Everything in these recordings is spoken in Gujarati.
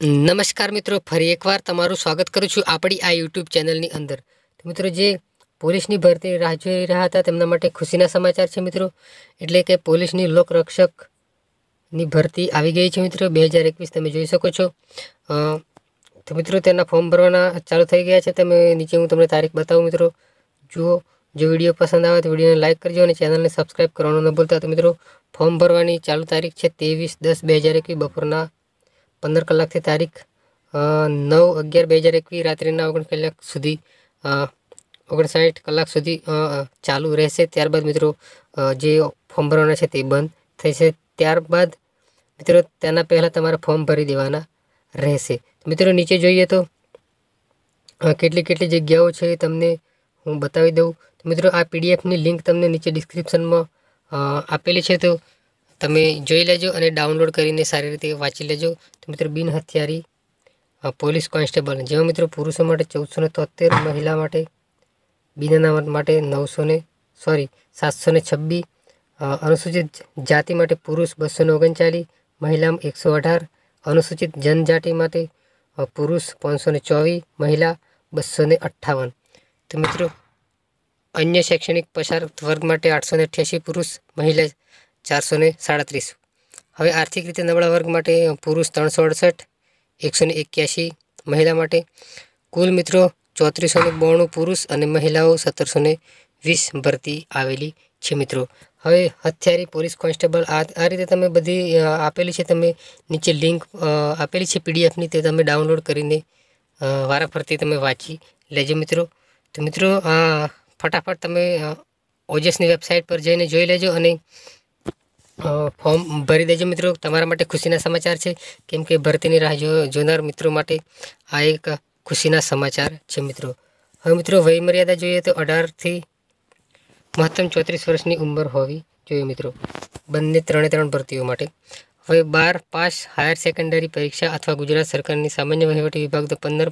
નમસ્કાર મિત્રો ફરી એકવાર તમારું સ્વાગત કરું છું આપણી આ યુટ્યુબ ચેનલની અંદર મિત્રો જે પોલીસની ભરતી રાહ જોઈ રહ્યા હતા તેમના માટે ખુશીના સમાચાર છે મિત્રો એટલે કે પોલીસની લોકરક્ષકની ભરતી આવી ગઈ છે મિત્રો બે હજાર એકવીસ તમે જોઈ શકો છો તો મિત્રો તેના ફોર્મ ભરવાના ચાલુ થઈ ગયા છે તમે નીચે હું તમને તારીખ બતાવું મિત્રો જુઓ જો વિડીયો પસંદ આવે તો વિડીયોને લાઇક કરજો અને ચેનલને સબસ્ક્રાઈબ કરવાનું ન ભૂલતા તો મિત્રો ફોર્મ ભરવાની ચાલુ તારીખ છે ત્રેવીસ દસ બે હજાર એકવીસ બપોરના પંદર કલાકથી તારીખ નવ અગિયાર બે હજાર એકવીસ રાત્રિના ઓગણ કલાક સુધી ઓગણસાઠ કલાક સુધી ચાલુ રહેશે ત્યારબાદ મિત્રો જે ફોર્મ ભરવાના છે તે બંધ થશે ત્યારબાદ મિત્રો તેના પહેલાં તમારે ફોર્મ ભરી દેવાના રહેશે મિત્રો નીચે જોઈએ તો કેટલી કેટલી જગ્યાઓ છે એ તમને હું બતાવી દઉં મિત્રો આ પીડીએફની લિંક તમને નીચે ડિસ્ક્રિપ્શનમાં આપેલી છે તો તમે જોઈ લેજો અને ડાઉનલોડ કરીને સારી રીતે વાંચી લેજો તો મિત્રો બિન હથિયારી પોલીસ કોન્સ્ટેબલ જેવા મિત્રો પુરુષો માટે ચૌદસો તોતેર મહિલા માટે બિન માટે નવસો સોરી સાતસો ને છબ્બી અનુસૂચિત જાતિ માટે પુરુષ બસો ને ઓગણચાલીસ મહિલા એકસો અઢાર અનુસૂચિત જનજાતિ માટે પુરુષ પાંચસો ને ચોવીસ મહિલા બસો ને અઠ્ઠાવન તો મિત્રો અન્ય શૈક્ષણિક પસાર વર્ગ માટે આઠસો ને અઠ્યાસી પુરુષ મહિલા ચારસો સાડત્રીસ હવે આર્થિક રીતે નબળા વર્ગ માટે પુરુષ ત્રણસો અડસઠ એકસો એક્યાસી મહિલા માટે કુલ મિત્રો ચોત્રીસો ને પુરુષ અને મહિલાઓ સત્તરસો ને વીસ ભરતી આવેલી છે મિત્રો હવે હથિયારી પોલીસ કોન્સ્ટેબલ આ આ રીતે તમે બધી આપેલી છે તમે નીચે લિંક આપેલી છે પીડીએફની તે તમે ડાઉનલોડ કરીને વારાફરતી તમે વાંચી લેજો મિત્રો તો મિત્રો ફટાફટ તમે ઓજસની વેબસાઇટ પર જઈને જોઈ લેજો અને ફોર્મ ભરી દેજો મિત્રો તમારા માટે ખુશીના સમાચાર છે કેમ કે ભરતીની રાહ જોનાર મિત્રો માટે આ એક ખુશીના સમાચાર છે મિત્રો હવે મિત્રો વયમર્યાદા જોઈએ તો અઢારથી મહત્તમ ચોત્રીસ વર્ષની ઉંમર હોવી જોઈએ મિત્રો બંને ત્રણે ત્રણ ભરતીઓ માટે હવે બાર પાસ હાયર સેકન્ડરી પરીક્ષા અથવા ગુજરાત સરકારની સામાન્ય વહીવટી વિભાગ તો પંદર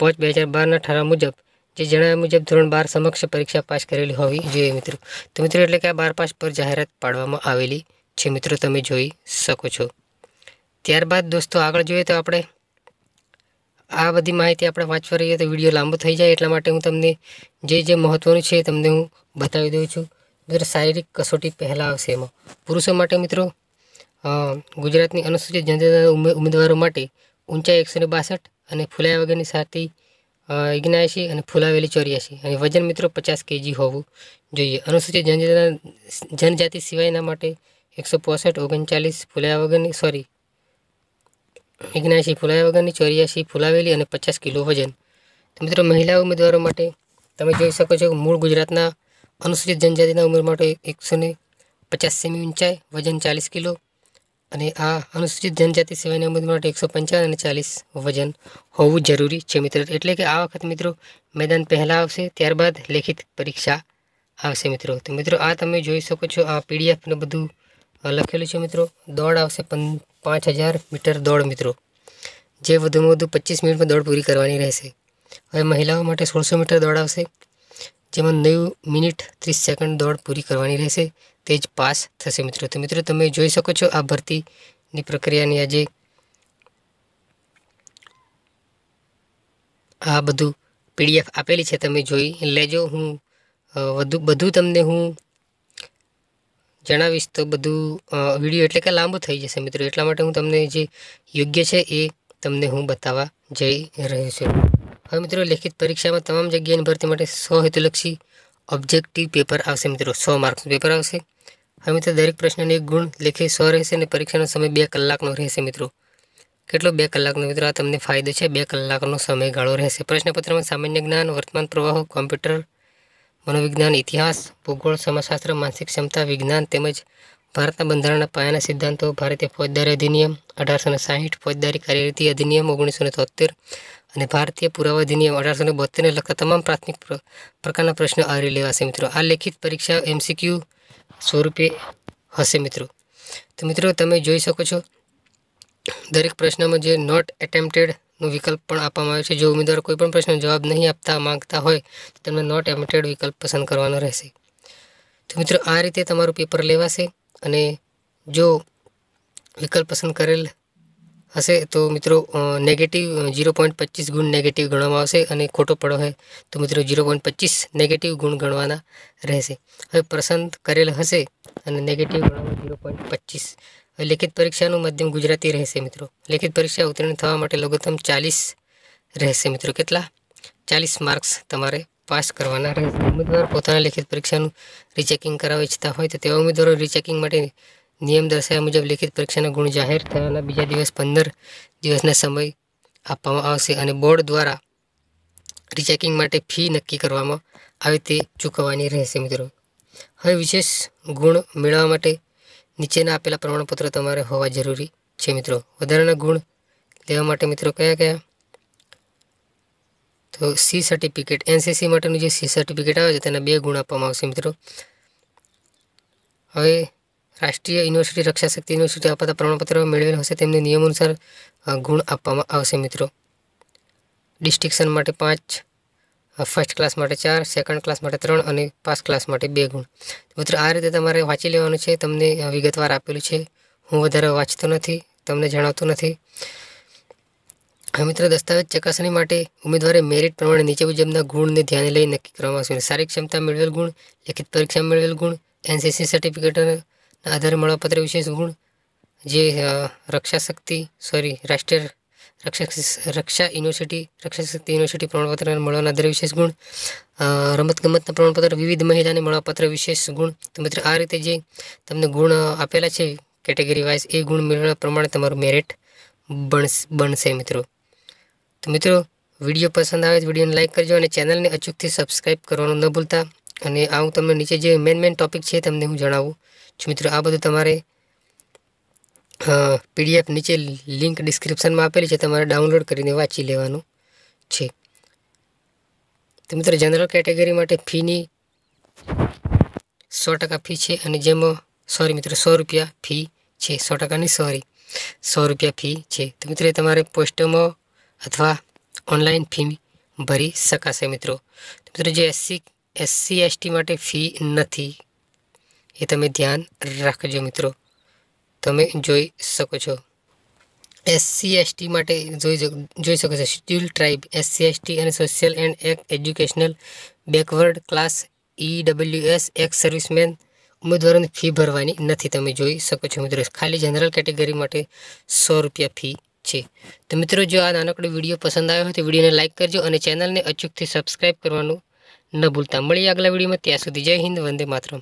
પાંચ બે હજાર બારના ઠરાવ મુજબ જે જણાવ્યા મુજબ ધોરણ બાર સમક્ષ પરીક્ષા પાસ કરેલી હોવી જોઈએ મિત્રો તો મિત્રો એટલે કે આ બાર પાસ પર જાહેરાત પાડવામાં આવેલી છે મિત્રો તમે જોઈ શકો છો ત્યારબાદ દોસ્તો આગળ જોઈએ તો આપણે આ બધી માહિતી આપણે વાંચવા રહીએ તો વિડીયો લાંબો થઈ જાય એટલા માટે હું તમને જે જે મહત્ત્વનું છે તમને હું બતાવી દઉં છું મિત્રો શારીરિક કસોટી પહેલાં આવશે એમાં પુરુષો માટે મિત્રો ગુજરાતની અનુસૂચિત જનજાતિ ઉમેદવારો માટે ઊંચાઈ એકસો અને ફૂલાયા વગરની સાથી એગ્નાએંશી અને ફુલાવેલી ચોર્યાસી અને વજન મિત્રો પચાસ કેજી હોવું જોઈએ અનુસૂચિત જનજાતિ સિવાયના માટે એકસો પોસઠ ઓગણચાલીસ ફુલાયા વગરની સોરી એગ્નાએંશી ફુલાયા વગરની ચોર્યાસી ફુલાવેલી અને પચાસ કિલો વજન તો મિત્રો મહિલા ઉમેદવારો માટે તમે જોઈ શકો છો મૂળ ગુજરાતના અનુસૂચિત જનજાતિના ઉંમર માટે એકસો ને પચાસ સેમી ઊંચાઈ વજન ચાલીસ કિલો અને આ અનુસૂચિત જનજાતિ સેવાની અમદ માટે એકસો પંચાવન અને ચાલીસ વજન હોવું જરૂરી છે મિત્રો એટલે કે આ વખત મિત્રો મેદાન પહેલાં આવશે ત્યારબાદ લેખિત પરીક્ષા આવશે મિત્રો તો મિત્રો આ તમે જોઈ શકો છો આ પીડીએફનું બધું લખેલું છે મિત્રો દોડ આવશે પાંચ હજાર મીટર દોડ મિત્રો જે વધુમાં વધુ પચીસ મિનિટમાં દોડ પૂરી કરવાની રહેશે હવે મહિલાઓ માટે સોળસો મીટર દોડ આવશે જેમાં નવ મિનિટ ત્રીસ સેકન્ડ દોડ પૂરી કરવાની રહેશે પેજ પાસ થશે મિત્રો તો મિત્રો તમે જોઈ શકો છો આ ભરતીની પ્રક્રિયાની આજે આ બધું પીડીએફ આપેલી છે તમે જોઈ લેજો હું વધુ બધું તમને હું જણાવીશ તો બધું વિડીયો એટલે કે લાંબુ થઈ જશે મિત્રો એટલા માટે હું તમને જે યોગ્ય છે એ તમને હું બતાવવા જઈ રહ્યો છું હવે મિત્રો લેખિત પરીક્ષામાં તમામ જગ્યાની ભરતી માટે સ્વહેતુલક્ષી ઓબ્જેક્ટિવ પેપર આવશે મિત્રો સો માર્કનું પેપર આવશે હવે મિત્રો દરેક પ્રશ્નને એક ગુણ લેખે સો રહેશે અને પરીક્ષાનો સમય બે કલાકનો રહેશે મિત્રો કેટલો બે કલાકનો મિત્રો આ તમને ફાયદો છે બે કલાકનો સમયગાળો રહેશે પ્રશ્નપત્રમાં સામાન્ય જ્ઞાન વર્તમાન પ્રવાહો કોમ્પ્યુટર મનોવિજ્ઞાન ઇતિહાસ ભૂગોળ સમાજશાસ્ત્ર માનસિક ક્ષમતા વિજ્ઞાન તેમજ ભારતના બંધારણના પાયાના સિદ્ધાંતો ભારતીય ફોજદારી અધિનિયમ અઢારસો ને સાહીઠ ફોજદારી કાર્યરીતિ અધિનિયમ ઓગણીસો ને તોતેર અને ભારતીય પુરાવા અધિનિયમ અઢારસો ને બોતેરને લગતા તમામ પ્રાથમિક પ્રકારના પ્રશ્નો આવરી લેવાશે મિત્રો આ લેખિત પરીક્ષા એમસીક્યુ સ્વરૂપે હશે મિત્રો તો મિત્રો તમે જોઈ શકો છો દરેક પ્રશ્નમાં જે નોટ એટેમ્પ્ટેડનો વિકલ્પ પણ આપવામાં આવ્યો છે જો ઉમેદવાર કોઈપણ પ્રશ્નનો જવાબ નહીં આપતા માંગતા હોય તો તમને નોટ એટેમ્પ્ટેડ વિકલ્પ પસંદ કરવાનો રહેશે તો મિત્રો આ રીતે તમારું પેપર લેવાશે અને જો વિકલ્પ પસંદ કરેલ હશે તો મિત્રો નેગેટિવ ઝીરો પોઈન્ટ પચીસ ગુણ નેગેટિવ ગણવામાં આવશે અને ખોટો પડો હોય તો મિત્રો ઝીરો પોઈન્ટ પચીસ નેગેટિવ ગુણ ગણવાના રહેશે હવે પસંદ કરેલ હશે અને નેગેટિવ ગણવામાં ઝીરો પોઈન્ટ પચીસ લેખિત પરીક્ષાનું માધ્યમ ગુજરાતી રહેશે મિત્રો લેખિત પરીક્ષા ઉત્તીર્ણ થવા માટે લઘુત્તમ ચાલીસ રહેશે મિત્રો કેટલા ચાલીસ માર્ક્સ તમારે પાસ કરવાના રહેશે ઉમેદવાર પોતાના લેખિત પરીક્ષાનું રિચેકિંગ કરાવવા ઈચ્છતા હોય તો તેવા ઉમેદવારો રિચેકિંગ માટે નિયમ દર્શાવ્યા મુજબ લેખિત પરીક્ષાના ગુણ જાહેર થયાના બીજા દિવસ પંદર દિવસના સમય આપવામાં આવશે અને બોર્ડ દ્વારા રિચેકિંગ માટે ફી નક્કી કરવામાં આવે તે ચૂકવવાની રહેશે મિત્રો હવે વિશેષ ગુણ મેળવવા માટે નીચેના આપેલા પ્રમાણપત્ર તમારે હોવા જરૂરી છે મિત્રો વધારાના ગુણ લેવા માટે મિત્રો કયા કયા તો સી સર્ટિફિકેટ એનસીસી માટેનું જે સી સર્ટિફિકેટ આવે છે તેના બે ગુણ આપવામાં આવશે મિત્રો હવે રાષ્ટ્રીય યુનિવર્સિટી રક્ષાશક્તિ યુનિવર્સિટી અપાતા પ્રમાણપત્ર મેળવેલ હશે તેમને નિયમ અનુસાર ગુણ આપવામાં આવશે મિત્રો ડિસ્ટિક્શન માટે પાંચ ફર્સ્ટ ક્લાસ માટે ચાર સેકન્ડ ક્લાસ માટે ત્રણ અને પાસ ક્લાસ માટે બે ગુણ મિત્રો આ રીતે તમારે વાંચી લેવાનું છે તમને વિગતવાર આપેલું છે હું વધારે વાંચતો નથી તમને જણાવતો નથી હવે મિત્રો દસ્તાવેજ ચકાસણી માટે ઉમેદવારે મેરિટ પ્રમાણે નીચે મુજબના ગુણને ધ્યાને લઈ નક્કી કરવામાં આવશે શારીરિક ક્ષમતા મેળવેલ ગુણ લેખિત પરીક્ષા મેળવેલ ગુણ એનસીસી સર્ટિફિકેટના આધારે મળવાપત્ર વિશેષ ગુણ જે રક્ષા શક્તિ સોરી રાષ્ટ્રીય રક્ષા રક્ષા યુનિવર્સિટી રક્ષાશક્તિ યુનિવર્સિટી પ્રમાણપત્ર મળવાના આધારે વિશેષ ગુણ રમતગમતના પ્રમાણપત્ર વિવિધ મહિલાને મળવાપત્ર વિશેષ ગુણ તો મિત્રો આ રીતે જે તમને ગુણ આપેલા છે કેટેગરી વાઇઝ એ ગુણ મેળવવા પ્રમાણે તમારું મેરિટ બનશે મિત્રો તો મિત્રો વિડીયો પસંદ આવે તો વિડીયોને લાઇક કરજો અને ચેનલને અચૂકથી સબસ્ક્રાઈબ કરવાનું ન ભૂલતા અને આવું હું તમને નીચે જે મેન મેન ટોપિક છે તમને હું જણાવું છું મિત્રો આ બધું તમારે પીડીએફ નીચે લિંક ડિસ્ક્રિપ્શનમાં આપેલી છે તમારે ડાઉનલોડ કરીને વાંચી લેવાનું છે તો મિત્રો જનરલ કેટેગરી માટે ફીની સો ટકા ફી છે અને જેમાં સોરી મિત્રો સો રૂપિયા ફી છે સો ટકાની સોરી સો રૂપિયા ફી છે તો મિત્રો તમારે પોસ્ટમાં અથવા ઓનલાઈન ફી ભરી શકાશે મિત્રો મિત્રો જે એસસી એસસી એસટી માટે ફી નથી એ તમે ધ્યાન રાખજો મિત્રો તમે જોઈ શકો છો એસસી એસટી માટે જોઈ જોઈ શકો છો શેડ્યુલ ટ્રાઇબ એસસી એસટી અને સોશિયલ એન્ડ એક એજ્યુકેશનલ બેકવર્ડ ક્લાસ એસ એક્સ સર્વિસમેન ઉમેદવારોની ફી ભરવાની નથી તમે જોઈ શકો છો મિત્રો ખાલી જનરલ કેટેગરી માટે સો રૂપિયા ફી છે તો મિત્રો જો આ નાનકડો વિડીયો પસંદ આવ્યો હોય તો વિડીયોને લાઇક કરજો અને ચેનલને અચૂકથી સબસ્ક્રાઈબ કરવાનું ન ભૂલતા મળીએ આગલા વિડીયોમાં ત્યાં સુધી જય હિન્દ વંદે માતરમ